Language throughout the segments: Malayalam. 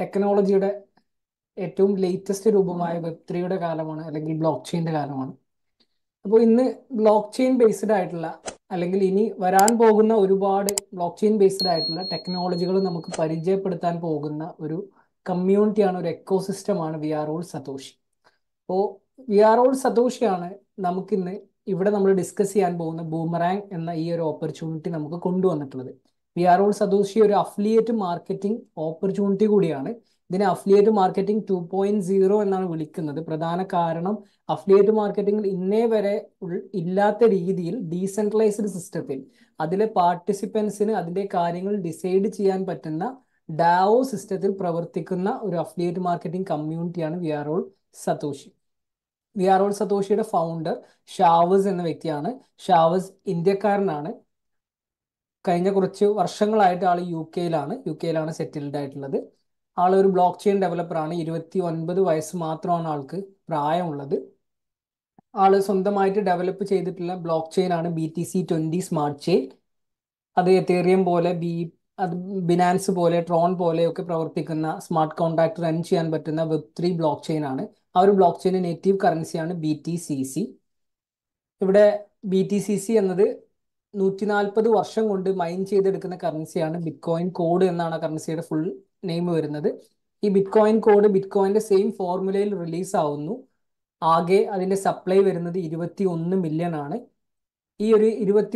ടെക്നോളജിയുടെ ഏറ്റവും ലേറ്റസ്റ്റ് രൂപമായ വെബ് ത്രീയുടെ കാലമാണ് അല്ലെങ്കിൽ ബ്ലോക്ക് ചെയിൻ്റെ കാലമാണ് അപ്പോൾ ഇന്ന് ബ്ലോക്ക് ചെയിൻ ബേസ്ഡ് ആയിട്ടുള്ള അല്ലെങ്കിൽ ഇനി വരാൻ പോകുന്ന ഒരുപാട് ബ്ലോക്ക് ചെയിൻ ബേസ്ഡ് ആയിട്ടുള്ള ടെക്നോളജികൾ നമുക്ക് പരിചയപ്പെടുത്താൻ പോകുന്ന ഒരു കമ്മ്യൂണിറ്റിയാണ് ഒരു എക്കോ സിസ്റ്റമാണ് വി ആർ ഓൾ സതോഷി അപ്പോൾ വി ആർ ഓൾ സതോഷിയാണ് നമുക്കിന്ന് ഇവിടെ നമ്മൾ ഡിസ്കസ് ചെയ്യാൻ പോകുന്ന ബൂമറാങ് എന്ന ഈ ഒരു ഓപ്പർച്യൂണിറ്റി നമുക്ക് കൊണ്ടുവന്നിട്ടുള്ളത് പി ആർ ഓൾ സതോഷി ഒരു അഫിലിയേറ്റ് മാർക്കറ്റിംഗ് ഓപ്പർച്യൂണിറ്റി കൂടിയാണ് ഇതിനെ affiliate marketing two point zero എന്നാണ് വിളിക്കുന്നത് പ്രധാന കാരണം അഫിലിയേറ്റ് മാർക്കറ്റിംഗിൽ ഇന്നേ വരെ ഇല്ലാത്ത രീതിയിൽ ഡീസെൻട്രലൈസ്ഡ് സിസ്റ്റത്തിൽ അതിലെ പാർട്ടിസിപ്പൻസിന് അതിൻ്റെ കാര്യങ്ങൾ ഡിസൈഡ് ചെയ്യാൻ പറ്റുന്ന ഡാവോ സിസ്റ്റത്തിൽ പ്രവർത്തിക്കുന്ന ഒരു അഫിലിയേറ്റ് മാർക്കറ്റിംഗ് കമ്മ്യൂണിറ്റിയാണ് we are all Satoshi we are all സതോഷിയുടെ ഫൗണ്ടർ ഷാവസ് എന്ന വ്യക്തിയാണ് ഷാവസ് ഇന്ത്യക്കാരനാണ് കഴിഞ്ഞ കുറച്ച് വർഷങ്ങളായിട്ട് ആൾ യു കെയിലാണ് യു കെയിലാണ് സെറ്റിൽഡ് ആയിട്ടുള്ളത് ആൾ ഒരു ബ്ലോക്ക് ചെയിൻ ഡെവലപ്പറാണ് ഇരുപത്തി ഒൻപത് വയസ്സ് മാത്രമാണ് ആൾക്ക് പ്രായമുള്ളത് ആൾ സ്വന്തമായിട്ട് ഡെവലപ്പ് ചെയ്തിട്ടുള്ള ബ്ലോക്ക് ചെയിൻ ആണ് B T C twenty smart chain അത് എത്തേറിയം പോലെ ബി അത് ബിനാൻസ് പോലെ ട്രോൺ പോലെയൊക്കെ പ്രവർത്തിക്കുന്ന സ്മാർട്ട് കോൺട്രാക്ട് റൺ ചെയ്യാൻ പറ്റുന്ന വെബ് ത്രീ ബ്ലോക്ക് ചെയിൻ ആണ് ആ ഒരു ബ്ലോക്ക് ചെയിൻ നേറ്റീവ് കറൻസിയാണ് ബി ടി സി സി ഇവിടെ ബി ടി സി സി എന്നത് നൂറ്റി നാൽപ്പത് വർഷം കൊണ്ട് മൈൻ ചെയ്തെടുക്കുന്ന കറൻസിയാണ് ബിറ്റ്കോയിൻ കോഡ് എന്നാണ് ആ കറൻസിയുടെ ഫുൾ നെയിം വരുന്നത് ഈ ബിറ്റ്കോയിൻ കോഡ് ബിറ്റ്കോയിന്റെ സെയിം ഫോർമുലയിൽ റിലീസ് ആവുന്നു ആകെ അതിന്റെ സപ്ലൈ വരുന്നത് ഇരുപത്തി ഒന്ന് മില്യൺ ആണ് ഈ ഒരു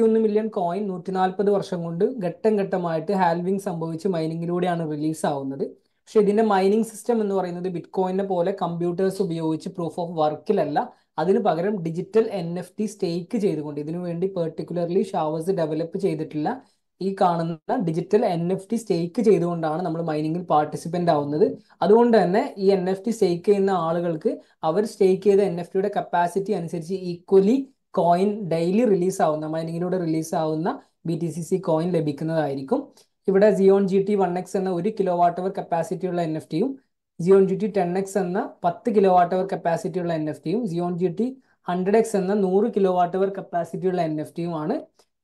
ഒന്ന് മില്യൺ കോയിൻ നൂറ്റി നാൽപ്പത് വർഷം കൊണ്ട് ഘട്ടം ഘട്ടമായിട്ട് ഹാൽവിംഗ് സംഭവിച്ച് മൈനിങ്ങിലൂടെയാണ് റിലീസ് ആവുന്നത് പക്ഷെ ഇതിന്റെ മൈനിങ് സിസ്റ്റം എന്ന് പറയുന്നത് ബിറ്റ്കോയിനെ പോലെ കമ്പ്യൂട്ടേഴ്സ് ഉപയോഗിച്ച് പ്രൂഫ് ഓഫ് വർക്കിലല്ല അതിന് പകരം digital N F T stake ചെയ്തുകൊണ്ട് ഇതിനു വേണ്ടി പെർട്ടിക്കുലർലി ഷാവേഴ്സ് ഡെവലപ്പ് ചെയ്തിട്ടില്ല ഈ കാണുന്ന digital N F T stake ചെയ്തുകൊണ്ടാണ് നമ്മൾ മൈനിങ്ങിൽ പാർട്ടിസിപ്പൻ്റ് ആവുന്നത് അതുകൊണ്ട് തന്നെ ഈ എൻ എഫ് ടി സ്റ്റേക്ക് ചെയ്യുന്ന ആളുകൾക്ക് അവർ സ്റ്റേക്ക് ചെയ്ത എൻ എഫ് ടിയുടെ കപ്പാസിറ്റി അനുസരിച്ച് ഈക്വലി കോയിൻ ഡെയിലി റിലീസ് ആവുന്ന മൈനിങ്ങിലൂടെ റിലീസ് ആവുന്ന B T C C coin ലഭിക്കുന്നതായിരിക്കും ഇവിടെ Zion G T one X എന്ന ഒരു കിലോ വാട്ടവർ അവർ കപ്പാസിറ്റിയുള്ള എൻ എഫ് ടിയും Zion G T ten X എന്ന പത്ത് കിലോ വാട്ടവർ അവർ കപ്പാസിറ്റിയുള്ള എൻ എഫ് ടിയും Zion G T hundred X എന്ന നൂറ് കിലോ വാട്ടവർ അവർ കപ്പാസിറ്റിയുള്ള എൻ എഫ് ടിയുമാണ്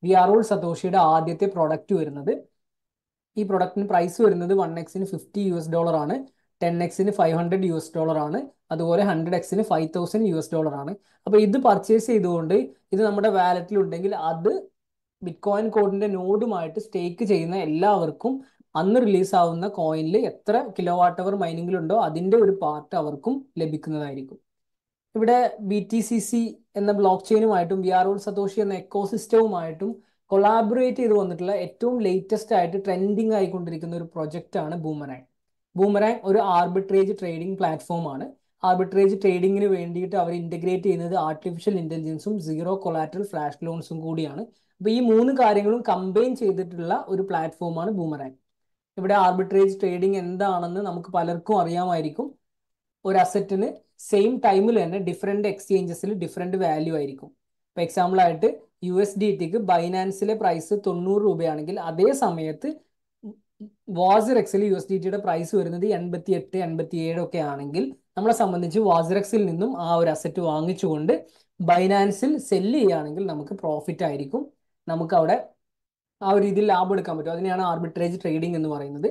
വി ആർ ഓൾ സതോഷിയുടെ ആദ്യത്തെ പ്രൊഡക്റ്റ് വരുന്നത് ഈ പ്രൊഡക്റ്റിന് പ്രൈസ് വരുന്നത് വൺ എക്സിന് ഫിഫ്റ്റി യു എസ് ഡോളർ ആണ് ടെൻ എക്സിന് five hundred U S dollar ആണ് അതുപോലെ ഹൺഡ്രഡ് എക്സിന് five thousand U S dollar ആണ് അപ്പോൾ ഇത് പർച്ചേസ് ചെയ്തുകൊണ്ട് ഇത് നമ്മുടെ വാലറ്റിൽ ഉണ്ടെങ്കിൽ അത് ബിറ്റ് കോയിൻ കോഡിന്റെ നോഡുമായിട്ട് സ്റ്റേക്ക് ചെയ്യുന്ന എല്ലാവർക്കും അന്ന് റിലീസാവുന്ന കോയിനിൽ എത്ര കിലോ വാട്ട് അവർ മൈനിങ്ങിലുണ്ടോ അതിന്റെ ഒരു പാർട്ട് അവർക്കും ലഭിക്കുന്നതായിരിക്കും ഇവിടെ ബി ടി സി സി എന്ന ബ്ലോക്ക് ചെയിനുമായിട്ടും വി ആർ ഓൾ സതോഷി എന്ന എക്കോസിസ്റ്റവുമായിട്ടും കൊളാബറേറ്റ് ചെയ്ത് വന്നിട്ടുള്ള ഏറ്റവും ലേറ്റസ്റ്റ് ആയിട്ട് ട്രെൻഡിങ് ആയിക്കൊണ്ടിരിക്കുന്ന ഒരു പ്രൊജക്റ്റ് ആണ് ബൂമറാങ് ബൂമറാങ് ഒരു ആർബിട്രേജ് ട്രേഡിംഗ് ആണ് ആർബിട്രേജ് ട്രേഡിങ്ങിന് വേണ്ടിയിട്ട് അവർ ഇന്റഗ്രേറ്റ് ചെയ്യുന്നത് ആർട്ടിഫിഷ്യൽ ഇൻ്റലിജൻസും സീറോ കൊളാറ്ററൽ ഫ്ലാഷ് ലോൺസും കൂടിയാണ് അപ്പൊ ഈ മൂന്ന് കാര്യങ്ങളും കമ്പൈൻ ചെയ്തിട്ടുള്ള ഒരു പ്ലാറ്റ്ഫോമാണ് ബൂമറാങ് ഇവിടെ ആർബിട്രേജ് ട്രേഡിംഗ് എന്താണെന്ന് നമുക്ക് പലർക്കും അറിയാമായിരിക്കും ഒരു അസറ്റിന് സെയിം ടൈമിൽ തന്നെ ഡിഫറെൻറ്റ് എക്സ്ചേഞ്ചസിൽ ഡിഫറെൻറ്റ് വാല്യൂ ആയിരിക്കും ഇപ്പോൾ എക്സാമ്പിൾ ആയിട്ട് യു എസ് ഡി ടിക്ക് ബൈനാൻസിലെ പ്രൈസ് തൊണ്ണൂറ് രൂപയാണെങ്കിൽ അതേ സമയത്ത് വാസിറക്സിൽ യു എസ് ഡി ടിയുടെ പ്രൈസ് വരുന്നത് എൺപത്തി എട്ട് എൺപത്തി ഏഴൊക്കെ ആണെങ്കിൽ നമ്മളെ സംബന്ധിച്ച് വാസിറക്സിൽ നിന്നും ആ ഒരു അസറ്റ് വാങ്ങിച്ചുകൊണ്ട് ബൈനാൻസിൽ സെല്ല് ചെയ്യുകയാണെങ്കിൽ നമുക്ക് പ്രോഫിറ്റ് ആയിരിക്കും നമുക്ക് അവിടെ ആ ഒരു രീതിയിൽ ലാഭം എടുക്കാൻ പറ്റും അതിനെയാണ് ആർബിട്രേജ് ട്രേഡിംഗ് എന്ന് പറയുന്നത്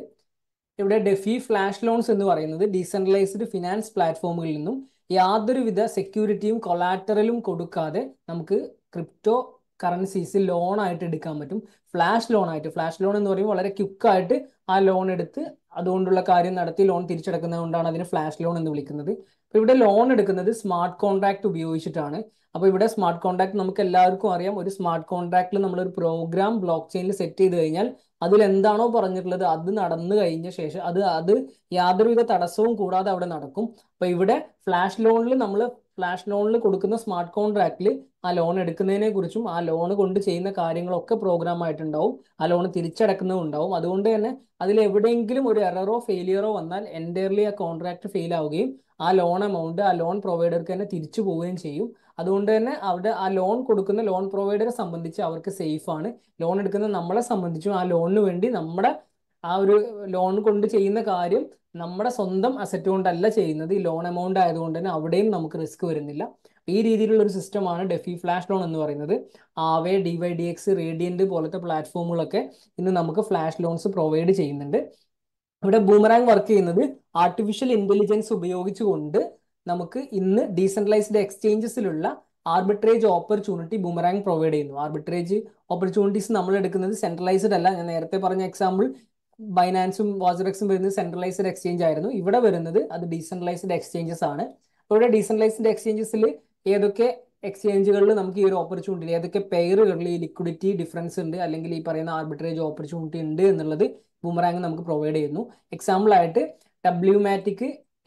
ഇവിടെ ഡെഫി ഫ്ലാഷ് ലോൺസ് എന്ന് പറയുന്നത് ഡീസെൻട്രലൈസ്ഡ് ഫിനാൻസ് പ്ലാറ്റ്ഫോമുകളിൽ നിന്നും യാതൊരുവിധ സെക്യൂരിറ്റിയും കൊളാറ്ററലും കൊടുക്കാതെ നമുക്ക് ക്രിപ്റ്റോ കറൻസീസ് ലോണായിട്ട് എടുക്കാൻ പറ്റും ഫ്ലാഷ് ലോൺ ആയിട്ട് ഫ്ലാഷ് ലോൺ എന്ന് പറയുമ്പോൾ വളരെ ക്യുക്കായിട്ട് ആ ലോൺ എടുത്ത് അതുകൊണ്ടുള്ള കാര്യം നടത്തി ലോൺ തിരിച്ചെടുക്കുന്നത് കൊണ്ടാണ് അതിന് ഫ്ലാഷ് ലോൺ എന്ന് വിളിക്കുന്നത് ഇവിടെ ലോൺ എടുക്കുന്നത് സ്മാർട്ട് കോൺട്രാക്ട് ഉപയോഗിച്ചിട്ടാണ് അപ്പോൾ ഇവിടെ സ്മാർട്ട് കോൺട്രാക്ട് നമുക്ക് എല്ലാവർക്കും അറിയാം ഒരു സ്മാർട്ട് കോൺട്രാക്റ്റിൽ ഒരു പ്രോഗ്രാം ബ്ലോക്ക് ചെയിനിൽ സെറ്റ് ചെയ്ത് കഴിഞ്ഞാൽ അതിൽ എന്താണോ പറഞ്ഞിട്ടുള്ളത് അത് നടന്നു കഴിഞ്ഞ ശേഷം അത് അത് യാതൊരുവിധ തടസ്സവും കൂടാതെ അവിടെ നടക്കും അപ്പോൾ ഇവിടെ ഫ്ലാഷ് ലോണിൽ നമ്മൾ ഫ്ലാഷ് ലോണിൽ കൊടുക്കുന്ന സ്മാർട്ട് കോൺട്രാക്റ്റിൽ ആ ലോൺ എടുക്കുന്നതിനെ കുറിച്ചും ആ ലോൺ കൊണ്ട് ചെയ്യുന്ന കാര്യങ്ങളൊക്കെ പ്രോഗ്രാം ആയിട്ടുണ്ടാവും ആ ലോൺ തിരിച്ചടക്കുന്നതും ഉണ്ടാവും അതുകൊണ്ട് തന്നെ അതിൽ എവിടെയെങ്കിലും ഒരു എററോ ഫെയിലിയറോ വന്നാൽ എൻറ്റയർലി ആ കോൺട്രാക്ട് ഫെയിൽ ആവുകയും ആ ലോൺ എമൗണ്ട് ആ ലോൺ പ്രൊവൈഡർക്ക് തന്നെ തിരിച്ചു പോവുകയും ചെയ്യും അതുകൊണ്ട് തന്നെ അവിടെ ആ ലോൺ കൊടുക്കുന്ന ലോൺ പ്രൊവൈഡറെ സംബന്ധിച്ച് അവർക്ക് സേഫ് ആണ് ലോൺ എടുക്കുന്ന നമ്മളെ സംബന്ധിച്ചും ആ ലോണിന് വേണ്ടി നമ്മുടെ ആ ഒരു ലോൺ കൊണ്ട് ചെയ്യുന്ന കാര്യം നമ്മുടെ സ്വന്തം അസറ്റ് കൊണ്ടല്ല ചെയ്യുന്നത് ഈ ലോൺ എമൗണ്ട് ആയതുകൊണ്ട് തന്നെ അവിടെയും നമുക്ക് റിസ്ക് വരുന്നില്ല ഈ രീതിയിലുള്ള ഒരു സിസ്റ്റമാണ് ഡെഫി ഫ്ലാഷ് ലോൺ എന്ന് പറയുന്നത് Aave D Y D X Radiant പോലത്തെ പ്ലാറ്റ്ഫോമുകളൊക്കെ ഇന്ന് നമുക്ക് ഫ്ലാഷ് ലോൺസ് പ്രൊവൈഡ് ചെയ്യുന്നുണ്ട് ഇവിടെ ബൂമറാങ് വർക്ക് ചെയ്യുന്നത് ആർട്ടിഫിഷ്യൽ ഇന്റലിജൻസ് ഉപയോഗിച്ചുകൊണ്ട് നമുക്ക് ഇന്ന് ഡീസെൻട്രലൈസ്ഡ് എക്സ്ചേഞ്ചസിലുള്ള ആർബിട്രേജ് ഓപ്പർച്യൂണിറ്റി ബൂമറാങ് പ്രൊവൈഡ് ചെയ്യുന്നു ആർബിട്രേജ് ഓപ്പർച്യൂണിറ്റീസ് നമ്മൾ എടുക്കുന്നത് സെൻട്രലൈസ്ഡ് അല്ല ഞാൻ നേരത്തെ പറഞ്ഞ എക്സാമ്പിൾ ബൈനാൻസും വാജറക്സും വരുന്നത് സെൻട്രലൈസ്ഡ് എക്സ്ചേഞ്ച് ആയിരുന്നു ഇവിടെ വരുന്നത് അത് ഡീസെൻട്രലൈസ്ഡ് എക്സ്ചേഞ്ചസ് ആണ് ഇവിടെ ഡീസെൻട്രലൈസ്ഡ് എക്സ്ചേഞ്ചസിൽ ഏതൊക്കെ എക്സ്ചേഞ്ചുകളിൽ നമുക്ക് ഈ ഒരു ഓപ്പർച്യൂണിറ്റി ഏതൊക്കെ പെയറുകളിൽ ഈ ലിക്വിഡിറ്റി ഡിഫറൻസ് ഉണ്ട് അല്ലെങ്കിൽ ഈ പറയുന്ന ആർബിട്രേജ് ഓപ്പർച്യൂണിറ്റി ഉണ്ട് എന്നുള്ളത് ബുമറാങ് നമുക്ക് പ്രൊവൈഡ് ചെയ്യുന്നു എക്സാമ്പിൾ ആയിട്ട് ഡബ്ല്യു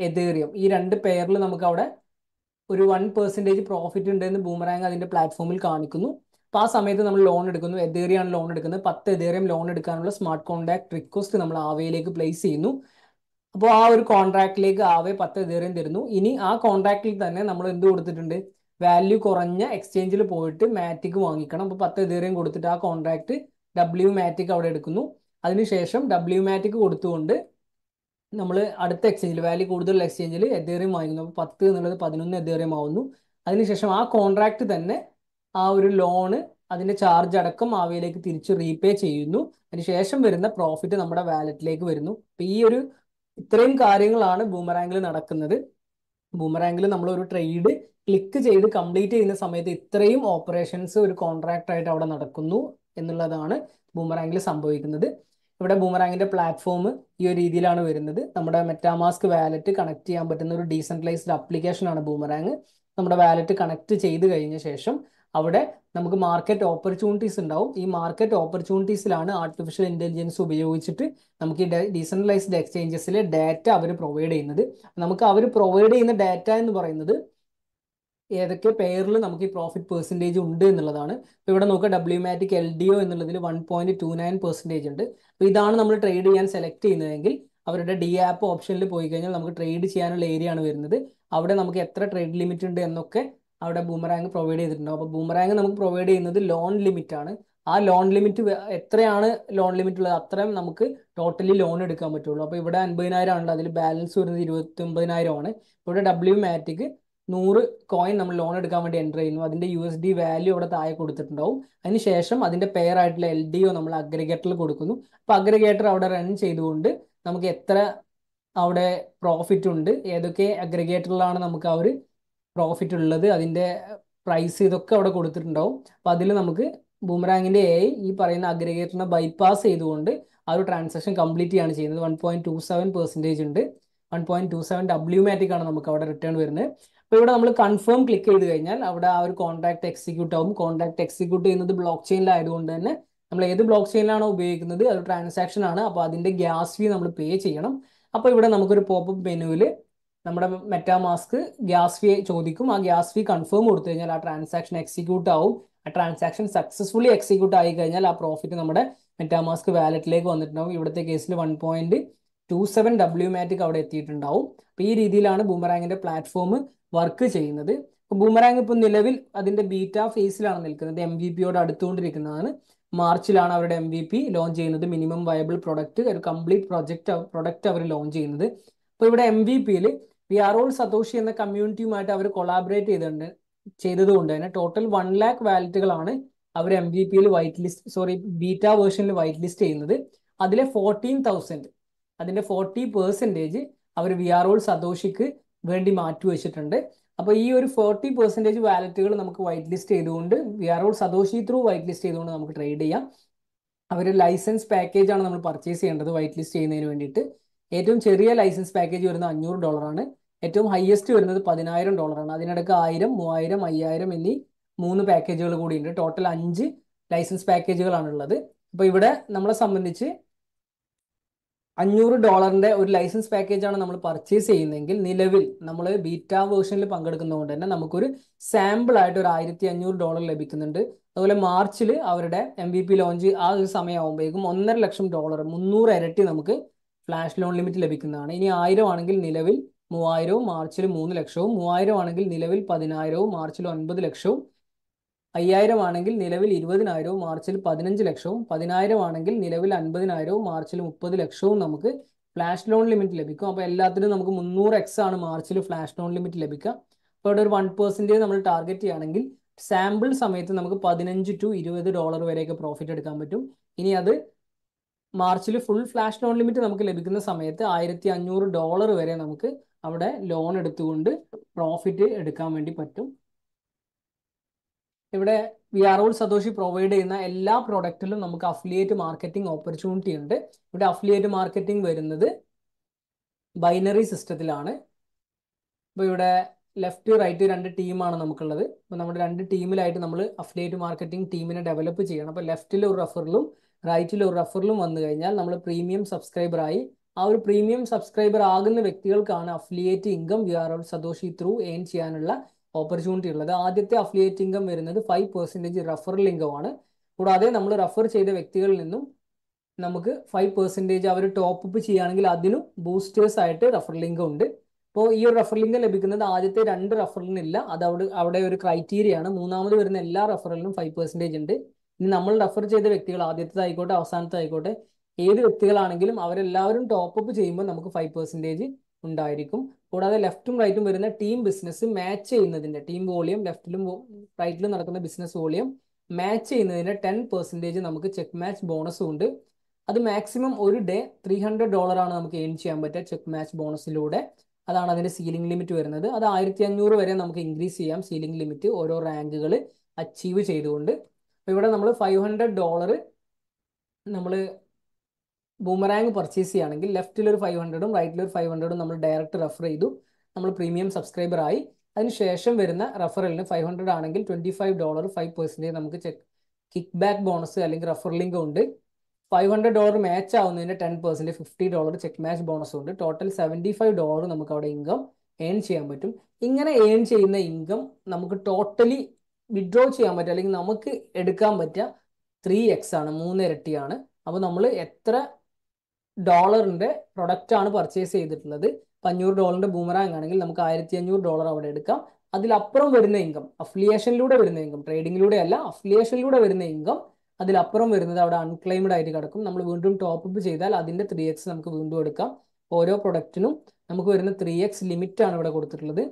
എതേറിയം ഈ രണ്ട് പേരിൽ നമുക്ക് അവിടെ ഒരു വൺ പെർസെൻറ്റേജ് പ്രോഫിറ്റ് ഉണ്ടെന്ന് ബൂമറാങ് അതിൻ്റെ പ്ലാറ്റ്ഫോമിൽ കാണിക്കുന്നു അപ്പോൾ ആ സമയത്ത് നമ്മൾ ലോൺ എടുക്കുന്നു എതേറിയാണ് ലോൺ എടുക്കുന്നത് പത്ത് എതേറിയം ലോൺ എടുക്കാനുള്ള സ്മാർട്ട് കോൺട്രാക്ട് റിക്വസ്റ്റ് നമ്മൾ ആവയിലേക്ക് പ്ലേസ് ചെയ്യുന്നു അപ്പോൾ ആ ഒരു കോൺട്രാക്റ്റിലേക്ക് ആവേ പത്ത് എതേറിയം തരുന്നു ഇനി ആ കോൺട്രാക്റ്റിൽ തന്നെ നമ്മൾ എന്ത് കൊടുത്തിട്ടുണ്ട് വാല്യൂ കുറഞ്ഞ എക്സ്ചേഞ്ചിൽ പോയിട്ട് മാറ്റിക് വാങ്ങിക്കണം അപ്പോൾ പത്ത് എതേറിയം കൊടുത്തിട്ട് ആ കോൺട്രാക്റ്റ് ഡബ്ല്യു മാറ്റിക്ക് അവിടെ എടുക്കുന്നു അതിനുശേഷം ഡബ്ല്യു മാറ്റിക്ക് കൊടുത്തുകൊണ്ട് നമ്മൾ അടുത്ത എക്സ്ചേഞ്ചിൽ വാല്യൂ കൂടുതലുള്ള എക്സ്ചേഞ്ചിൽ എതേറിയം വാങ്ങിക്കുന്നു അപ്പോൾ പത്ത് എന്നുള്ളത് പതിനൊന്ന് എതേറിയം ആവുന്നു അതിനുശേഷം ആ കോൺട്രാക്ട് തന്നെ ആ ഒരു ലോണ് അതിൻ്റെ ചാർജ് അടക്കം ആവയിലേക്ക് തിരിച്ച് റീപേ ചെയ്യുന്നു അതിനുശേഷം വരുന്ന പ്രോഫിറ്റ് നമ്മുടെ വാലറ്റിലേക്ക് വരുന്നു അപ്പം ഈ ഒരു ഇത്രയും കാര്യങ്ങളാണ് ബൂമറാങ്കിൽ നടക്കുന്നത് ബൂമറാങ്കിൽ നമ്മൾ ഒരു ട്രേഡ് ക്ലിക്ക് ചെയ്ത് കംപ്ലീറ്റ് ചെയ്യുന്ന സമയത്ത് ഇത്രയും ഓപ്പറേഷൻസ് ഒരു കോൺട്രാക്റ്റ് ആയിട്ട് അവിടെ നടക്കുന്നു എന്നുള്ളതാണ് ബൂമറാങ്കിൽ സംഭവിക്കുന്നത് ഇവിടെ ബൂമറാങ്ങിന്റെ പ്ലാറ്റ്ഫോം ഈ ഒരു രീതിയിലാണ് വരുന്നത് നമ്മുടെ മെറ്റാമാസ്ക് വാലറ്റ് കണക്ട് ചെയ്യാൻ പറ്റുന്ന ഒരു ഡീസെൻട്രലൈസ്ഡ് അപ്ലിക്കേഷൻ ആണ് ബൂമറാങ് നമ്മുടെ വാലറ്റ് കണക്ട് ചെയ്ത് കഴിഞ്ഞ ശേഷം അവിടെ നമുക്ക് മാർക്കറ്റ് ഓപ്പർച്യൂണിറ്റീസ് ഉണ്ടാവും ഈ മാർക്കറ്റ് ഓപ്പർച്യൂണിറ്റീസിലാണ് ആർട്ടിഫിഷ്യൽ ഇൻ്റലിജൻസ് ഉപയോഗിച്ചിട്ട് നമുക്ക് ഈ ഡീസെൻട്രലൈസ്ഡ് എക്സ്ചേഞ്ചസിലെ ഡാറ്റ അവർ പ്രൊവൈഡ് ചെയ്യുന്നത് നമുക്ക് അവർ പ്രൊവൈഡ് ചെയ്യുന്ന ഡാറ്റ എന്ന് പറയുന്നത് ഏതൊക്കെ പേരിൽ നമുക്ക് ഈ പ്രോഫിറ്റ് പെർസെൻറ്റേജ് ഉണ്ട് എന്നുള്ളതാണ് ഇപ്പോൾ ഇവിടെ നോക്കുക W Matic L D O എന്നുള്ളതിൽ one point two nine percentage ഉണ്ട് അപ്പോൾ ഇതാണ് നമ്മൾ ട്രേഡ് ചെയ്യാൻ സെലക്ട് ചെയ്യുന്നതെങ്കിൽ അവരുടെ ഡി ആപ്പ് ഓപ്ഷനിൽ പോയി കഴിഞ്ഞാൽ നമുക്ക് ട്രേഡ് ചെയ്യാനുള്ള ഏരിയ ആണ് വരുന്നത് അവിടെ നമുക്ക് എത്ര ട്രേഡ് ലിമിറ്റ് ഉണ്ട് എന്നൊക്കെ അവിടെ ബൂമറാങ് പ്രൊവൈഡ് ചെയ്തിട്ടുണ്ടാവും അപ്പോൾ ബൂമറാങ് നമുക്ക് പ്രൊവൈഡ് ചെയ്യുന്നത് ലോൺ ലിമിറ്റ് ആണ് ആ ലോൺ ലിമിറ്റ് എത്രയാണ് ലോൺ ലിമിറ്റ് ഉള്ളത് അത്രയും നമുക്ക് ടോട്ടലി ലോൺ എടുക്കാൻ പറ്റുള്ളൂ അപ്പോൾ ഇവിടെ അൻപതിനായിരം ആണല്ലോ അതിൽ ബാലൻസ് വരുന്നത് ഇരുപത്തി ഒമ്പതിനായിരമാണ് ആണ് ഇവിടെ ഡബ്ല്യു മാറ്റിക്ക് നൂറ് കോയിൻ നമ്മൾ ലോൺ എടുക്കാൻ വേണ്ടി എൻ്റർ ചെയ്യുന്നു അതിൻ്റെ യു എസ് ഡി വാല്യൂ അവിടെ താഴെ കൊടുത്തിട്ടുണ്ടാവും അതിനുശേഷം അതിൻ്റെ പെയർ ആയിട്ടുള്ള എൽ ഡി ഒ നമ്മൾ അഗ്രഗേറ്ററിൽ കൊടുക്കുന്നു അപ്പോൾ അഗ്രഗേറ്റർ അവിടെ റൺ ചെയ്തുകൊണ്ട് നമുക്ക് എത്ര അവിടെ പ്രോഫിറ്റ് ഉണ്ട് ഏതൊക്കെ അഗ്രഗേറ്ററിലാണ് നമുക്ക് ആ ഒരു പ്രോഫിറ്റ് ഉള്ളത് അതിൻ്റെ പ്രൈസ് ഇതൊക്കെ അവിടെ കൊടുത്തിട്ടുണ്ടാവും അപ്പോൾ അതിൽ നമുക്ക് ബൂമറാങ്ങിൻ്റെ എ ഈ പറയുന്ന അഗ്രഗേറ്ററിനെ ബൈപ്പാസ് ചെയ്തുകൊണ്ട് ആ ഒരു ട്രാൻസാക്ഷൻ കംപ്ലീറ്റ് ചെയ്യാണ് ചെയ്യുന്നത് one point two seven percentage ഉണ്ട് one point two seven W ആണ് നമുക്ക് അവിടെ റിട്ടേൺ വരുന്നത് അപ്പോൾ ഇവിടെ നമ്മൾ കൺഫേം ക്ലിക്ക് ചെയ്ത് കഴിഞ്ഞാൽ അവിടെ ആ ഒരു കോൺട്രാക്ട് എക്സിക്യൂട്ട് ആവും കോൺട്രാക്ട് എക്സിക്യൂട്ട് ചെയ്യുന്നത് ബ്ലോക്ക് ചെയിനിലായതുകൊണ്ട് തന്നെ നമ്മൾ ഏത് ബ്ലോക്ക് ചെയിനിലാണോ ഉപയോഗിക്കുന്നത് അത് ട്രാൻസാക്ഷൻ ആണ് അപ്പോൾ അതിൻ്റെ ഗ്യാസ് ഫീ നമ്മൾ പേ ചെയ്യണം അപ്പോൾ ഇവിടെ നമുക്കൊരു പോപ്പ് മെനുവിൽ നമ്മുടെ മെറ്റാമാസ്ക് ഗ്യാസ് ഫീ ചോദിക്കും ആ ഗ്യാസ് ഫീ കൺഫേം കൊടുത്തു കഴിഞ്ഞാൽ ആ ട്രാൻസാക്ഷൻ എക്സിക്യൂട്ട് ആവും ആ ട്രാൻസാക്ഷൻ സക്സസ്ഫുള്ളി എക്സിക്യൂട്ട് ആയി കഴിഞ്ഞാൽ ആ പ്രോഫിറ്റ് നമ്മുടെ മെറ്റാമാസ്ക് വാലറ്റിലേക്ക് വന്നിട്ടുണ്ടാവും ഇവിടുത്തെ കേസിൽ one point two seven W Matic അവിടെ എത്തിയിട്ടുണ്ടാവും അപ്പോൾ ഈ രീതിയിലാണ് ബൂമറാങ്ങിൻ്റെ പ്ലാറ്റ്ഫോം വർക്ക് ചെയ്യുന്നത് ഇപ്പൊ ബൂമറാങ് ഇപ്പൊ നിലവിൽ അതിന്റെ ബീറ്റ ഫേസിലാണ് നിൽക്കുന്നത് എം വി പിയോട് അടുത്തുകൊണ്ടിരിക്കുന്നതാണ് മാർച്ചിലാണ് അവരുടെ എം വി പി ലോഞ്ച് ചെയ്യുന്നത് മിനിമം വയബിൾ പ്രൊഡക്റ്റ് ഒരു കംപ്ലീറ്റ് പ്രൊജക്റ്റ് പ്രൊഡക്റ്റ് അവർ ലോഞ്ച് ചെയ്യുന്നത് അപ്പോൾ ഇവിടെ എം വി പിയിൽ വി ആർ ഓൾ സതോഷി എന്ന കമ്മ്യൂണിറ്റിയുമായിട്ട് അവർ കൊളാബറേറ്റ് ചെയ്തിട്ടുണ്ട് ചെയ്തതുകൊണ്ട് തന്നെ ടോട്ടൽ വൺ ലാക്ക് വാലറ്റുകളാണ് അവർ എം വി പിയിൽ വൈറ്റ് ലിസ്റ്റ് സോറി ബീറ്റ വേർഷനിൽ വൈറ്റ് ലിസ്റ്റ് ചെയ്യുന്നത് അതിലെ ഫോർട്ടീൻ തൗസൻഡ് അതിന്റെ ഫോർട്ടി പെർസെൻറ്റേജ് അവർ വി ആർ ഓൾ സതോഷിക്ക് വേണ്ടി മാറ്റിവെച്ചിട്ടുണ്ട് അപ്പോൾ ഈ ഒരു ഫോർട്ടി പെർസെൻറ്റേജ് വാലറ്റുകൾ നമുക്ക് വൈറ്റ് ലിസ്റ്റ് ചെയ്തുകൊണ്ട് we are all Satoshi through white list ചെയ്തുകൊണ്ട് നമുക്ക് ട്രേഡ് ചെയ്യാം അവർ ലൈസൻസ് പാക്കേജ് ആണ് നമ്മൾ പർച്ചേസ് ചെയ്യേണ്ടത് വൈറ്റ് ലിസ്റ്റ് ചെയ്യുന്നതിന് വേണ്ടിയിട്ട് ഏറ്റവും ചെറിയ ലൈസൻസ് പാക്കേജ് വരുന്നത് അഞ്ഞൂറ് ഡോളറാണ് ഏറ്റവും ഹയസ്റ്റ് വരുന്നത് പതിനായിരം ഡോളറാണ് അതിനിടയ്ക്ക് ആയിരം മൂവായിരം അയ്യായിരം എന്നീ മൂന്ന് പാക്കേജുകൾ കൂടിയുണ്ട് ടോട്ടൽ അഞ്ച് ലൈസൻസ് പാക്കേജുകളാണുള്ളത് അപ്പോൾ ഇവിടെ നമ്മളെ സംബന്ധിച്ച് അഞ്ഞൂറ് ഡോളറിന്റെ ഒരു ലൈസൻസ് പാക്കേജ് ആണ് നമ്മൾ പർച്ചേസ് ചെയ്യുന്നതെങ്കിൽ നിലവിൽ നമ്മൾ ബീറ്റ വേർഷനിൽ പങ്കെടുക്കുന്നതുകൊണ്ട് തന്നെ നമുക്കൊരു സാമ്പിൾ ആയിട്ട് ഒരു ആയിരത്തി അഞ്ഞൂറ് ഡോളർ ലഭിക്കുന്നുണ്ട് അതുപോലെ മാർച്ചിൽ അവരുടെ എം വി പി ലോഞ്ച് ആ ഒരു സമയമാകുമ്പോഴേക്കും ഒന്നര ലക്ഷം ഡോളർ മുന്നൂറ് ഇരട്ടി നമുക്ക് ഫ്ലാഷ് ലോൺ ലിമിറ്റ് ലഭിക്കുന്നതാണ് ഇനി ആയിരം ആണെങ്കിൽ നിലവിൽ മൂവായിരവും മാർച്ചിൽ മൂന്ന് ലക്ഷവും മൂവായിരം ആണെങ്കിൽ നിലവിൽ പതിനായിരവും മാർച്ചിൽ ഒൻപത് ലക്ഷവും അയ്യായിരം ആണെങ്കിൽ നിലവിൽ ഇരുപതിനായിരവും മാർച്ചിൽ പതിനഞ്ച് ലക്ഷവും പതിനായിരം ആണെങ്കിൽ നിലവിൽ അൻപതിനായിരവും മാർച്ചിൽ മുപ്പത് ലക്ഷവും നമുക്ക് ഫ്ലാഷ് ലോൺ ലിമിറ്റ് ലഭിക്കും അപ്പോൾ എല്ലാത്തിനും നമുക്ക് മുന്നൂറ് എക്സ് ആണ് മാർച്ചിൽ ഫ്ലാഷ് ലോൺ ലിമിറ്റ് ലഭിക്കുക അപ്പോൾ ഇവിടെ ഒരു വൺ പേഴ്സൻറ്റേജ് നമ്മൾ ടാർഗറ്റ് ചെയ്യുകയാണെങ്കിൽ സാമ്പിൾ സമയത്ത് നമുക്ക് പതിനഞ്ച് ടു ഇരുപത് ഡോളർ വരെയൊക്കെ പ്രോഫിറ്റ് എടുക്കാൻ പറ്റും ഇനി അത് മാർച്ചിൽ ഫുൾ ഫ്ലാഷ് ലോൺ ലിമിറ്റ് നമുക്ക് ലഭിക്കുന്ന സമയത്ത് ആയിരത്തി അഞ്ഞൂറ് ഡോളർ വരെ നമുക്ക് അവിടെ ലോൺ എടുത്തുകൊണ്ട് പ്രോഫിറ്റ് എടുക്കാൻ വേണ്ടി പറ്റും ഇവിടെ we are all Satoshi provide ചെയ്യുന്ന എല്ലാ പ്രോഡക്റ്റിലും നമുക്ക് അഫിലിയേറ്റ് മാർക്കറ്റിംഗ് ഓപ്പർച്യൂണിറ്റി ഉണ്ട് ഇവിടെ അഫിലിയേറ്റ് മാർക്കറ്റിംഗ് വരുന്നത് ബൈനറി സിസ്റ്റത്തിലാണ് അപ്പോൾ ഇവിടെ ലെഫ്റ്റ് റൈറ്റ് രണ്ട് ടീമാണ് നമുക്കുള്ളത് അപ്പോൾ നമ്മുടെ രണ്ട് ടീമിലായിട്ട് നമ്മൾ അഫിലിയേറ്റ് മാർക്കറ്റിംഗ് ടീമിനെ ഡെവലപ്പ് ചെയ്യണം അപ്പോൾ ലെഫ്റ്റിൽ ഒരു റെഫറിലും റൈറ്റിൽ ഒരു റെഫറിലും വന്നു കഴിഞ്ഞാൽ നമ്മൾ പ്രീമിയം സബ്സ്ക്രൈബറായി ആ ഒരു പ്രീമിയം സബ്സ്ക്രൈബർ ആകുന്ന വ്യക്തികൾക്കാണ് affiliate income we are Satoshi through earn ചെയ്യാനുള്ള ഓപ്പർച്യൂണിറ്റി ഉള്ളത് ആദ്യത്തെ അഫ്ലിയേറ്റ് ഇൻകം വരുന്നത് ഫൈവ് പെർസെൻറ്റേജ് റഫറൽ ഇൻകമാണ് കൂടാതെ നമ്മൾ റഫർ ചെയ്ത വ്യക്തികളിൽ നിന്നും നമുക്ക് ഫൈവ് പെർസെൻറ്റേജ് അവർ ടോപ്പ് അപ്പ് ചെയ്യുകയാണെങ്കിൽ അതിനും ബൂസ്റ്റേഴ്സ് ആയിട്ട് റഫറൽ ലിങ്കം ഉണ്ട് അപ്പോൾ ഈ ഒരു റഫർ ലിങ്കം ലഭിക്കുന്നത് ആദ്യത്തെ രണ്ട് റഫറലിനില്ല അത് അവിടെ അവിടെ ഒരു ക്രൈറ്റീരിയ ആണ് മൂന്നാമത് വരുന്ന എല്ലാ റഫറലിനും ഫൈവ് പെർസെൻറ്റേജ് ഉണ്ട് ഇനി നമ്മൾ റഫർ ചെയ്ത വ്യക്തികൾ ആദ്യത്തേതായിക്കോട്ടെ അവസാനത്തായിക്കോട്ടെ ഏത് വ്യക്തികളാണെങ്കിലും അവരെല്ലാവരും ടോപ്പ് അപ്പ് ചെയ്യുമ്പോൾ നമുക്ക് ഫൈവ് പെർസെൻറ്റേജ് ഉണ്ടായിരിക്കും കൂടാതെ ലെഫ്റ്റും റൈറ്റും വരുന്ന ടീം ബിസിനസ് മാച്ച് ചെയ്യുന്നതിൻ്റെ ടീം വോളിയം ലെഫ്റ്റിലും റൈറ്റിലും നടക്കുന്ന ബിസിനസ് വോളിയം മാച്ച് ചെയ്യുന്നതിൻ്റെ ടെൻ പെർസെൻറ്റേജ് നമുക്ക് ചെക്ക് മാച്ച് ബോണസും ഉണ്ട് അത് മാക്സിമം ഒരു ഡേ ത്രീ ഹൺഡ്രഡ് ഡോളറാണ് നമുക്ക് ഏൺ ചെയ്യാൻ പറ്റുക ചെക്ക് മാച്ച് ബോണസിലൂടെ അതാണ് അതിൻ്റെ സീലിംഗ് ലിമിറ്റ് വരുന്നത് അത് ആയിരത്തി അഞ്ഞൂറ് വരെ നമുക്ക് ഇൻക്രീസ് ചെയ്യാം സീലിംഗ് ലിമിറ്റ് ഓരോ റാങ്കുകൾ അച്ചീവ് ചെയ്തുകൊണ്ട് അപ്പോൾ ഇവിടെ നമ്മൾ ഫൈവ് ഹൺഡ്രഡ് ഡോളർ നമ്മൾ ബൂമറാങ് പർച്ചേസ് ചെയ്യുകയാണെങ്കിൽ ലെഫ്റ്റിൽ ഒരു ഫൈവ് ഹൺഡ്രഡും റൈറ്റിൽ ഒരു ഫൈവ് ഹൺഡ്രഡും നമ്മൾ ഡയറക്റ്റ് റെഫർ ചെയ്തു നമ്മൾ പ്രീമിയം സബ്സ്ക്രൈബർ ആയി അതിനുശേഷം വരുന്ന റെഫറലിന് ഫൈവ് ഹൺഡ്രഡ് ആണെങ്കിൽ twenty five dollar five percentage നമുക്ക് ചെക്ക് കിക്ക് ബാക്ക് ബോണസ് അല്ലെങ്കിൽ റെഫർ ലിങ്ക് ഉണ്ട് ഫൈവ് ഹൺഡ്രഡ് ഡോളർ മാച്ച് ആവുന്നതിൻ്റെ ten percent fifty dollar check match bonus ഉണ്ട് ടോട്ടൽ സെവൻറ്റി ഫൈവ് ഡോളർ നമുക്ക് അവിടെ ഇൻകം ഏൺ ചെയ്യാൻ പറ്റും ഇങ്ങനെ ഏൺ ചെയ്യുന്ന ഇൻകം നമുക്ക് ടോട്ടലി വിഡ്രോ ചെയ്യാൻ പറ്റും അല്ലെങ്കിൽ നമുക്ക് എടുക്കാൻ പറ്റുക ത്രീ എക്സ് ആണ് മൂന്ന് ഇരട്ടിയാണ് അപ്പോൾ നമ്മൾ എത്ര ഡോളറിന്റെ പ്രൊഡക്റ്റ് ആണ് പർച്ചേസ് ചെയ്തിട്ടുള്ളത് ഇപ്പം അഞ്ഞൂറ് ഡോളറിന്റെ ബൂമറാങ് ആണെങ്കിൽ നമുക്ക് ആയിരത്തി അഞ്ഞൂറ് ഡോളർ അവിടെ എടുക്കാം അതിലപ്പുറം വരുന്ന ഇൻകം അഫിലിയേഷനിലൂടെ വരുന്ന ഇൻകം ട്രേഡിങ്ങിലൂടെ അല്ല അഫിലിയേഷനിലൂടെ വരുന്ന ഇൻകം അതിലപ്പുറം വരുന്നത് അവിടെ അൺക്ലെയിംഡ് ആയിട്ട് കിടക്കും നമ്മൾ വീണ്ടും ടോപ്പ് അപ്പ് ചെയ്താൽ അതിന്റെ ത്രീ എക്സ് നമുക്ക് വീണ്ടും എടുക്കാം ഓരോ പ്രൊഡക്റ്റിനും നമുക്ക് വരുന്ന ത്രീ എക്സ് ലിമിറ്റ് ആണ് ഇവിടെ കൊടുത്തിട്ടുള്ളത്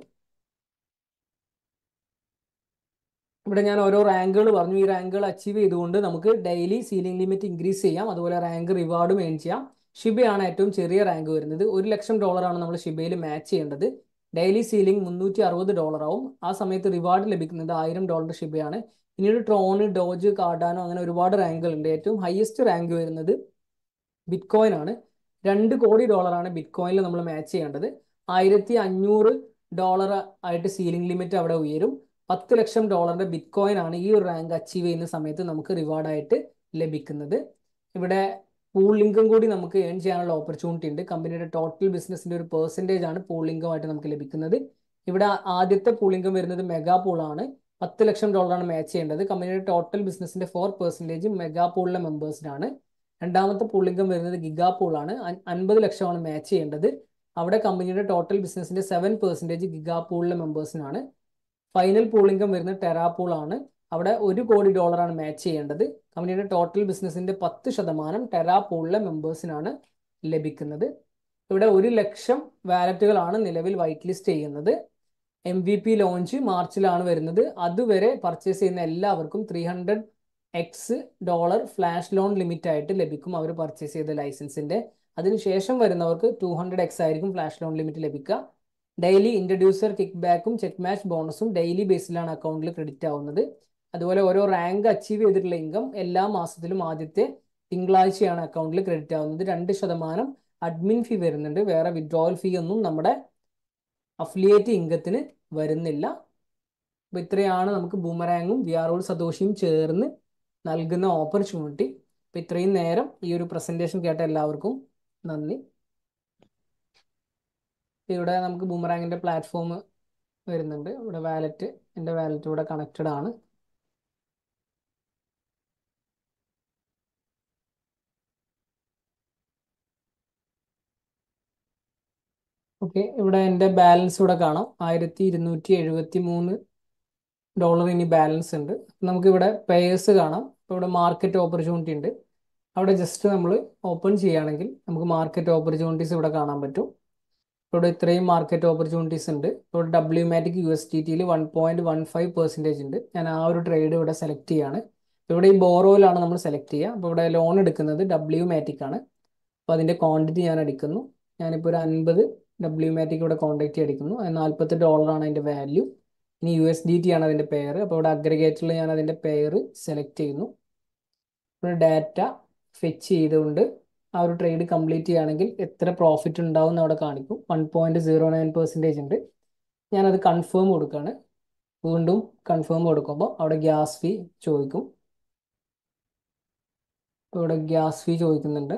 ഇവിടെ ഞാൻ ഓരോ റാങ്കുകൾ പറഞ്ഞു ഈ റാങ്കുകൾ അച്ചീവ് ചെയ്തുകൊണ്ട് നമുക്ക് ഡെയിലി സീലിംഗ് ലിമിറ്റ് ഇൻക്രീസ് ചെയ്യാം അതുപോലെ റാങ്ക് റിവാർഡും ഏൺ ചെയ്യാം ഷിബയാണ് ഏറ്റവും ചെറിയ റാങ്ക് വരുന്നത് ഒരു ലക്ഷം ഡോളറാണ് നമ്മൾ ഷിബയിൽ മാച്ച് ചെയ്യേണ്ടത് ഡെയിലി സീലിംഗ് മുന്നൂറ്റി അറുപത് ഡോളറാവും ആ സമയത്ത് റിവാർഡ് ലഭിക്കുന്നത് ആയിരം ഡോളർ ഷിബയാണ് പിന്നീട് ട്രോണ് ഡോജ് കാർഡാനോ അങ്ങനെ ഒരുപാട് റാങ്കുകളുണ്ട് ഏറ്റവും ഹയസ്റ്റ് റാങ്ക് വരുന്നത് ബിറ്റ്കോയിൻ ആണ് രണ്ട് കോടി ഡോളറാണ് ബിറ്റ്കോയിനിൽ നമ്മൾ മാച്ച് ചെയ്യേണ്ടത് ആയിരത്തി അഞ്ഞൂറ് ഡോളർ ആയിട്ട് സീലിംഗ് ലിമിറ്റ് അവിടെ ഉയരും പത്ത് ലക്ഷം ഡോളറിന്റെ ബിറ്റ്കോയിൻ ആണ് ഈ ഒരു റാങ്ക് അച്ചീവ് ചെയ്യുന്ന സമയത്ത് നമുക്ക് റിവാർഡായിട്ട് ലഭിക്കുന്നത് ഇവിടെ പൂൾ ഇൻകം കൂടി നമുക്ക് ഏൺ ചെയ്യാനുള്ള ഓപ്പർച്യൂണിറ്റി ഉണ്ട് കമ്പനിയുടെ ടോട്ടൽ ബിസിനസിന്റെ ഒരു പെർസെൻറ്റേജ് ആണ് പൂൾ ലിങ്കുമായിട്ട് നമുക്ക് ലഭിക്കുന്നത് ഇവിടെ ആദ്യത്തെ പൂൾ ഇൻകം വരുന്നത് മെഗാ പൂളാണ് പത്ത് ലക്ഷം ഡോളറാണ് മാച്ച് ചെയ്യേണ്ടത് കമ്പനിയുടെ ടോട്ടൽ ബിസിനസിന്റെ ഫോർ പെർസെൻറ്റേജ് മെഗാ പൂളിലെ മെമ്പേഴ്സിനാണ് രണ്ടാമത്തെ പൂൾ ഇൻകം വരുന്നത് ഗിഗാ പൂളാണ് അൻപത് ലക്ഷമാണ് മാച്ച് ചെയ്യേണ്ടത് അവിടെ കമ്പനിയുടെ ടോട്ടൽ ബിസിനസിന്റെ സെവൻ പെർസെൻറ്റേജ് ഗിഗാ പൂളിലെ മെമ്പേഴ്സിനാണ് ഫൈനൽ പൂളിംഗം വരുന്നത് ടെറാ പൂളാണ് അവിടെ ഒരു കോടി ഡോളറാണ് മാച്ച് ചെയ്യേണ്ടത് കമ്പനിയുടെ ടോട്ടൽ ബിസിനസിന്റെ പത്ത് ശതമാനം ടെറാ പൂളിലെ മെമ്പേഴ്സിനാണ് ലഭിക്കുന്നത് ഇവിടെ ഒരു ലക്ഷം വാലറ്റുകളാണ് നിലവിൽ വൈറ്റ് ലിസ്റ്റ് ചെയ്യുന്നത് എം വി പി ലോഞ്ച് മാർച്ചിലാണ് വരുന്നത് അതുവരെ പർച്ചേസ് ചെയ്യുന്ന എല്ലാവർക്കും three hundred X dollar flash loan limit ആയിട്ട് ലഭിക്കും അവർ പർച്ചേസ് ചെയ്ത ലൈസൻസിന്റെ അതിനുശേഷം വരുന്നവർക്ക് ടു ഹൺഡ്രഡ് എക്സ് ആയിരിക്കും ഫ്ലാഷ് ലോൺ ലിമിറ്റ് ലഭിക്കുക ഡെയിലി ഇൻട്രഡ്യൂസർ കിക്ക് ബാക്കും ചെക്ക് മാച്ച് ബോണസും ഡെയിലി ബേസിലാണ് അക്കൗണ്ടിൽ ക്രെഡിറ്റ് ആവുന്നത് അതുപോലെ ഓരോ റാങ്ക് അച്ചീവ് ചെയ്തിട്ടുള്ള ഇൻകം എല്ലാ മാസത്തിലും ആദ്യത്തെ തിങ്കളാഴ്ചയാണ് അക്കൗണ്ടിൽ ക്രെഡിറ്റ് ആവുന്നത് രണ്ട് ശതമാനം അഡ്മിൻ ഫീ വരുന്നുണ്ട് വേറെ വിഡ്രോവൽ ഫീ ഒന്നും നമ്മുടെ അഫിലിയേറ്റ് ഇൻകത്തിന് വരുന്നില്ല അപ്പോൾ ഇത്രയാണ് നമുക്ക് ബൂമറാങ്ങും വി ആർ സതോഷിയും ചേർന്ന് നൽകുന്ന ഓപ്പർച്യൂണിറ്റി അപ്പോൾ ഇത്രയും നേരം ഈ ഒരു പ്രസൻറ്റേഷൻ കേട്ട എല്ലാവർക്കും നന്ദി ഇവിടെ നമുക്ക് ബൂമറാങ്ങിൻ്റെ പ്ലാറ്റ്ഫോം വരുന്നുണ്ട് ഇവിടെ വാലറ്റ് എൻ്റെ വാലറ്റ് ഇവിടെ കണക്റ്റഡ് ആണ് ഓക്കെ ഇവിടെ എൻ്റെ ബാലൻസ് ഇവിടെ കാണാം ആയിരത്തി ഇരുന്നൂറ്റി എഴുപത്തി മൂന്ന് ഡോളർ ഇനി ബാലൻസ് ഉണ്ട് നമുക്കിവിടെ പേഴ്സ് കാണാം അപ്പോൾ ഇവിടെ മാർക്കറ്റ് ഓപ്പർച്യൂണിറ്റി ഉണ്ട് അവിടെ ജസ്റ്റ് നമ്മൾ ഓപ്പൺ ചെയ്യുകയാണെങ്കിൽ നമുക്ക് മാർക്കറ്റ് ഓപ്പർച്യൂണിറ്റീസ് ഇവിടെ കാണാൻ പറ്റും ഇവിടെ ഇത്രയും മാർക്കറ്റ് ഓപ്പർച്യൂണിറ്റീസ് ഉണ്ട് ഇപ്പോൾ W Matic U S T ടിയിൽ one point one five percentage ഉണ്ട് ഞാൻ ആ ഒരു ട്രേഡ് ഇവിടെ സെലക്ട് ചെയ്യുകയാണ് ഇവിടെ ഈ ബോറോയിലാണ് നമ്മൾ സെലക്ട് ചെയ്യുക അപ്പോൾ ഇവിടെ ലോൺ എടുക്കുന്നത് ഡബ്ല്യു മാറ്റിക്കാണ് ആണ് അപ്പോൾ അതിൻ്റെ ക്വാണ്ടിറ്റി ഞാൻ എടുക്കുന്നു ഞാനിപ്പോൾ ഒരു അൻപത് ഡബ്ല്യു മാറ്റിക്ക് ഇവിടെ കോൺടാക്റ്റ് നാൽപ്പത്തി ഡോളർ ആണ് അതിൻ്റെ വാല്യൂ ഇനി യു എസ് ഡി ടി ആണ് അതിൻ്റെ പേര് അപ്പോൾ ഇവിടെ അഗ്രഗേറ്ററിൽ ഞാൻ അതിൻ്റെ പേര് സെലക്ട് ചെയ്യുന്നു ഇവിടെ ഡാറ്റ ഫെച്ച് ചെയ്തുകൊണ്ട് ആ ഒരു ട്രേഡ് കംപ്ലീറ്റ് ചെയ്യുകയാണെങ്കിൽ എത്ര പ്രോഫിറ്റ് ഉണ്ടാവും എന്ന് അവിടെ കാണിക്കും one point zero nine percentage ഉണ്ട് ഞാനത് കൺഫേം കൊടുക്കുകയാണ് വീണ്ടും കൺഫേം കൊടുക്കുമ്പോൾ അവിടെ ഗ്യാസ് ഫീ ചോദിക്കും ഇവിടെ ഗ്യാസ് ഫീ ചോദിക്കുന്നുണ്ട്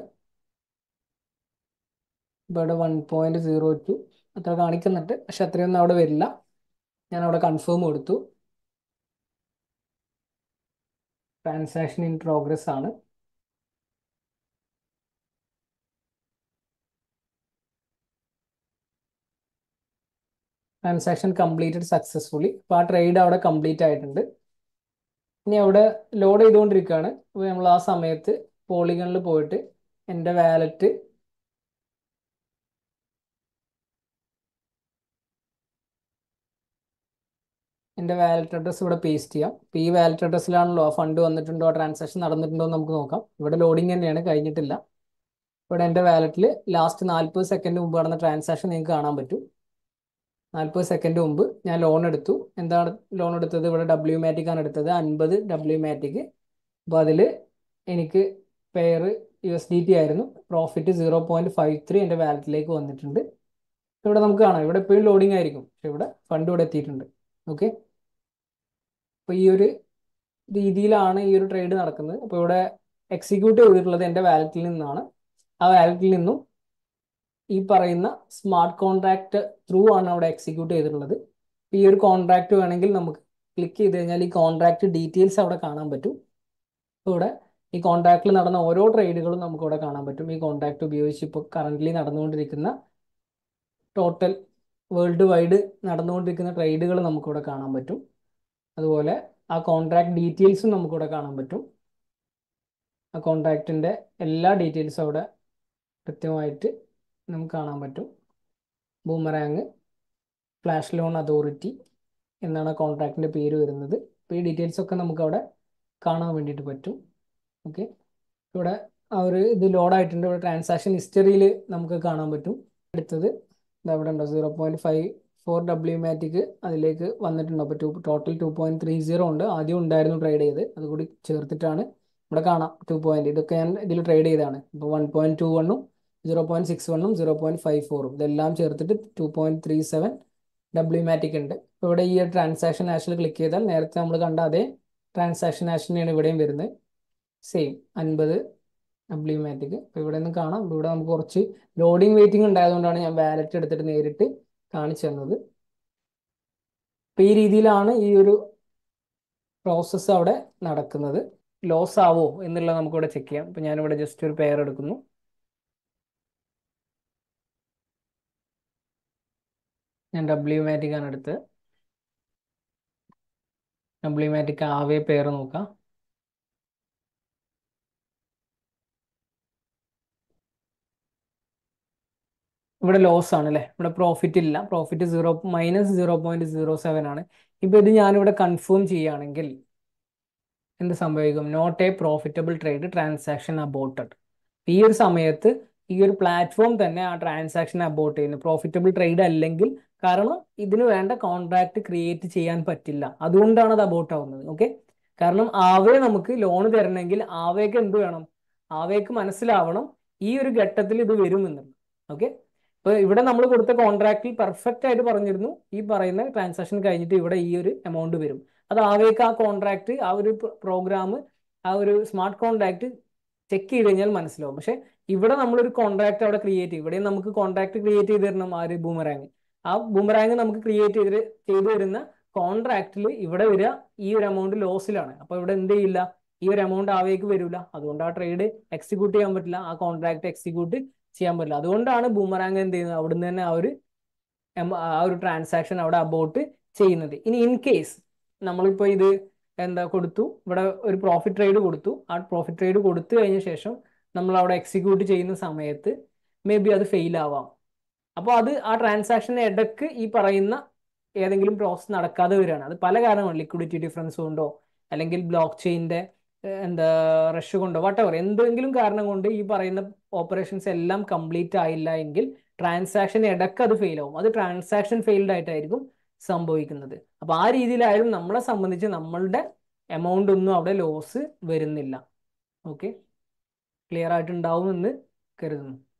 ഇവിടെ വൺ പോയിന്റ് സീറോ ടു അത്ര കാണിക്കുന്നുണ്ട് പക്ഷെ അത്രയൊന്നും അവിടെ വരില്ല ഞാൻ അവിടെ കൺഫേം കൊടുത്തു ട്രാൻസാക്ഷൻ ഇൻ പ്രോഗ്രസ് ആണ് ട്രാൻസാക്ഷൻ കംപ്ലീറ്റഡ് സക്സസ്ഫുള്ളി അപ്പോൾ ആ ട്രേഡ് അവിടെ കംപ്ലീറ്റ് ആയിട്ടുണ്ട് ഇനി അവിടെ ലോഡ് ചെയ്തുകൊണ്ടിരിക്കുകയാണ് അപ്പോൾ നമ്മൾ ആ സമയത്ത് പോളിഗണിൽ പോയിട്ട് എൻ്റെ വാലറ്റ് എൻ്റെ വാലറ്റ് അഡ്രസ്സ് ഇവിടെ പേസ്റ്റ് ചെയ്യാം ഇപ്പോൾ ഈ വാലറ്റ് അഡ്രസ്സിലാണല്ലോ ഫണ്ട് വന്നിട്ടുണ്ടോ ട്രാൻസാക്ഷൻ നടന്നിട്ടുണ്ടോ എന്ന് നമുക്ക് നോക്കാം ഇവിടെ ലോഡിങ് തന്നെയാണ് കഴിഞ്ഞിട്ടില്ല ഇവിടെ എൻ്റെ വാലറ്റിൽ ലാസ്റ്റ് നാൽപ്പത് സെക്കൻഡ് മുമ്പ് നടന്ന ട്രാൻസാക്ഷൻ നിങ്ങൾക്ക് കാണാൻ പറ്റും നാൽപ്പത് സെക്കൻഡ് മുമ്പ് ഞാൻ ലോൺ എടുത്തു എന്താണ് ലോൺ എടുത്തത് ഇവിടെ ഡബ്ല്യു മാറ്റിക്കാണ് എടുത്തത് അൻപത് ഡബ്ല്യു മാറ്റിക്ക് അപ്പോൾ അതിൽ എനിക്ക് pair U S D T ആയിരുന്നു profit zero point five three എൻ്റെ വാലറ്റിലേക്ക് വന്നിട്ടുണ്ട് ഇവിടെ നമുക്ക് കാണാം ഇവിടെ എപ്പോഴും ലോഡിംഗ് ആയിരിക്കും പക്ഷെ ഇവിടെ ഫണ്ട് ഇവിടെ എത്തിയിട്ടുണ്ട് ഓക്കെ അപ്പൊ ഈ ഒരു രീതിയിലാണ് ഈ ഒരു ട്രേഡ് നടക്കുന്നത് അപ്പോൾ ഇവിടെ എക്സിക്യൂട്ട് ചെയ്തിട്ടുള്ളത് എന്റെ വാലറ്റിൽ നിന്നാണ് ആ വാലറ്റിൽ നിന്നും ഈ പറയുന്ന സ്മാർട്ട് കോൺട്രാക്ട് ത്രൂ ആണ് അവിടെ എക്സിക്യൂട്ട് ചെയ്തിട്ടുള്ളത് ഈ ഒരു കോൺട്രാക്ട് വേണമെങ്കിൽ നമുക്ക് ക്ലിക്ക് ചെയ്ത് കഴിഞ്ഞാൽ ഈ കോൺട്രാക്ട് ഡീറ്റെയിൽസ് അവിടെ കാണാൻ പറ്റും ഇവിടെ ഈ കോൺട്രാക്റ്റിൽ നടന്ന ഓരോ ട്രേഡുകളും നമുക്ക് ഇവിടെ കാണാൻ പറ്റും ഈ കോൺട്രാക്ട് ഉപയോഗിച്ച് ഇപ്പോൾ കറൻ്റ്ലി നടന്നുകൊണ്ടിരിക്കുന്ന ടോട്ടൽ വേൾഡ് വൈഡ് നടന്നുകൊണ്ടിരിക്കുന്ന ട്രേഡുകൾ നമുക്കിവിടെ കാണാൻ പറ്റും അതുപോലെ ആ കോൺട്രാക്ട് ഡീറ്റെയിൽസും നമുക്കിവിടെ കാണാൻ പറ്റും ആ കോൺട്രാക്റ്റിൻ്റെ എല്ലാ ഡീറ്റെയിൽസും അവിടെ കൃത്യമായിട്ട് നമുക്ക് കാണാൻ പറ്റും ബൂമറാങ് ഫ്ലാഷ് ലോൺ അതോറിറ്റി എന്നാണ് കോൺട്രാക്റ്റിൻ്റെ പേര് വരുന്നത് അപ്പോൾ ഈ ഡീറ്റെയിൽസ് ഒക്കെ നമുക്കവിടെ കാണാൻ വേണ്ടിയിട്ട് പറ്റും ഓക്കെ ഇവിടെ ആ ഒരു ഇത് ലോഡായിട്ടുണ്ട് ഇവിടെ ട്രാൻസാക്ഷൻ ഹിസ്റ്ററിയിൽ നമുക്ക് കാണാൻ പറ്റും അടുത്തത് ഇതവിടെ ഉണ്ടോ zero point five four W Matic അതിലേക്ക് വന്നിട്ടുണ്ട് അപ്പോൾ two total two point three zero ഉണ്ട് ആദ്യം ഉണ്ടായിരുന്നു ട്രേഡ് ചെയ്ത് അതുകൂടി ചേർത്തിട്ടാണ് ഇവിടെ കാണാം ടു പോയിന്റ് ഇതൊക്കെ ഞാൻ ഇതിൽ ട്രേഡ് ചെയ്താണ് ഇപ്പോൾ വൺ പോയിന്റ് ടു വണ്ണും സീറോ പോയിന്റ് സിക്സ് വണ്ണും സീറോ പോയിന്റ് ഫൈവ് ഫോറും ഇതെല്ലാം ചേർത്തിട്ട് two point three seven W Matic ഉണ്ട് ഇപ്പോൾ ഇവിടെ ഈ ട്രാൻസാക്ഷൻ ആഷിൽ ക്ലിക്ക് ചെയ്താൽ നേരത്തെ നമ്മൾ കണ്ട അതേ ട്രാൻസാക്ഷൻ ആഷിനെയാണ് ഇവിടെയും വരുന്നത് സെയിം അൻപത് ഡബ്ല്യു മാറ്റിക് ഇപ്പോൾ ഇവിടെ നിന്ന് കാണാം ഇവിടെ നമുക്ക് കുറച്ച് ലോഡിംഗ് വെയിറ്റിംഗ് ഉണ്ടായതുകൊണ്ടാണ് ഞാൻ വാലറ്റ് എടുത്തിട്ട് നേരിട്ട് കാണിച്ചു തന്നത് അപ്പം ഈ രീതിയിലാണ് ഈ ഒരു പ്രോസസ്സ് അവിടെ നടക്കുന്നത് ലോസ് ആവോ എന്നുള്ളത് നമുക്കിവിടെ ചെക്ക് ചെയ്യാം അപ്പം ഞാനിവിടെ ജസ്റ്റ് ഒരു പെയർ എടുക്കുന്നു ഞാൻ ഡബ്ല്യു മാറ്റിക്കാണ് ആണ് എടുത്ത് ഡബ്ല്യു മാറ്റിക്ക് ആവേ പെയർ നോക്കാം ഇവിടെ ലോസ് ആണ് അല്ലേ ഇവിടെ പ്രോഫിറ്റ് ഇല്ല profit zero minus zero point zero seven ആണ് ഇപ്പൊ ഇത് ഞാനിവിടെ കൺഫേം ചെയ്യുകയാണെങ്കിൽ എന്ത് സംഭവിക്കും not a profitable trade transaction aborted ഈ ഒരു സമയത്ത് ഈ ഒരു പ്ലാറ്റ്ഫോം തന്നെ ആ ട്രാൻസാക്ഷൻ അബോട്ട് ചെയ്യുന്നു പ്രോഫിറ്റബിൾ ട്രേഡ് അല്ലെങ്കിൽ കാരണം ഇതിന് വേണ്ട കോൺട്രാക്ട് ക്രിയേറ്റ് ചെയ്യാൻ പറ്റില്ല അതുകൊണ്ടാണ് അത് അബോട്ട് ആവുന്നത് ഓക്കെ കാരണം ആവയെ നമുക്ക് ലോൺ തരണമെങ്കിൽ ആവേക്ക് എന്ത് വേണം ആവേക്ക് മനസ്സിലാവണം ഈ ഒരു ഘട്ടത്തിൽ ഇത് വരുമെന്നുള്ളത് ഓക്കെ ഇപ്പോൾ ഇവിടെ നമ്മൾ കൊടുത്ത കോൺട്രാക്റ്റിൽ പെർഫെക്റ്റ് ആയിട്ട് പറഞ്ഞിരുന്നു ഈ പറയുന്ന ട്രാൻസാക്ഷൻ കഴിഞ്ഞിട്ട് ഇവിടെ ഈ ഒരു എമൗണ്ട് വരും അത് ആവേക്ക് ആ കോൺട്രാക്റ്റ് ആ ഒരു പ്രോഗ്രാം ആ ഒരു സ്മാർട്ട് കോൺട്രാക്റ്റ് ചെക്ക് ചെയ്ത് കഴിഞ്ഞാൽ മനസ്സിലാവും പക്ഷേ ഇവിടെ നമ്മളൊരു കോൺട്രാക്റ്റ് അവിടെ ക്രിയേറ്റ് ചെയ്യും ഇവിടെ നമുക്ക് കോൺട്രാക്റ്റ് ക്രിയേറ്റ് ചെയ്ത് തരണം ഒരു ബൂമറാങ് ആ ബൂമറാങ് നമുക്ക് ക്രിയേറ്റ് ചെയ്ത് ചെയ്ത് വരുന്ന കോൺട്രാക്റ്റിൽ ഇവിടെ വരിക ഈ ഒരു എമൗണ്ട് ലോസിലാണ് അപ്പോൾ ഇവിടെ എന്ത് ചെയ്യില്ല ഈ ഒരു എമൗണ്ട് ആവേക്ക് വരില്ല അതുകൊണ്ട് ആ ട്രേഡ് എക്സിക്യൂട്ട് ചെയ്യാൻ പറ്റില്ല ആ കോൺട്രാക്ട് എക്സിക്യൂട്ട് ചെയ്യാൻ പറ്റില്ല അതുകൊണ്ടാണ് ബൂമറാങ് എന്ത് ചെയ്യുന്നത് അവിടുന്ന് തന്നെ ആ ഒരു ആ ഒരു ട്രാൻസാക്ഷൻ അവിടെ അബോട്ട് ചെയ്യുന്നത് ഇനി ഇൻ കേസ് നമ്മളിപ്പോൾ ഇത് എന്താ കൊടുത്തു ഇവിടെ ഒരു പ്രോഫിറ്റ് ട്രേഡ് കൊടുത്തു ആ പ്രോഫിറ്റ് ട്രേഡ് കൊടുത്തു കഴിഞ്ഞ ശേഷം നമ്മൾ അവിടെ എക്സിക്യൂട്ട് ചെയ്യുന്ന സമയത്ത് മേ ബി അത് ഫെയിലാവാം അപ്പോൾ അത് ആ ട്രാൻസാക്ഷൻ്റെ ഇടക്ക് ഈ പറയുന്ന ഏതെങ്കിലും പ്രോസസ്സ് നടക്കാതെ വരികയാണ് അത് പല കാരണങ്ങളും ലിക്വിഡിറ്റി ഡിഫറൻസ് കൊണ്ടോ അല്ലെങ്കിൽ ബ്ലോക്ക് ചെയിൻ്റെ എന്താ റഷ് കൊണ്ടോ വട്ടവർ എന്തെങ്കിലും കാരണം കൊണ്ട് ഈ പറയുന്ന ഓപ്പറേഷൻസ് എല്ലാം കംപ്ലീറ്റ് ആയില്ല എങ്കിൽ ട്രാൻസാക്ഷൻ ഇടക്ക് അത് ഫെയിൽ ആവും അത് ട്രാൻസാക്ഷൻ ഫെയിൽഡ് ആയിട്ടായിരിക്കും സംഭവിക്കുന്നത് അപ്പൊ ആ രീതിയിലായാലും നമ്മളെ സംബന്ധിച്ച് നമ്മളുടെ എമൗണ്ട് ഒന്നും അവിടെ ലോസ് വരുന്നില്ല ഓക്കെ ക്ലിയർ ആയിട്ടുണ്ടാവും എന്ന് കരുതുന്നു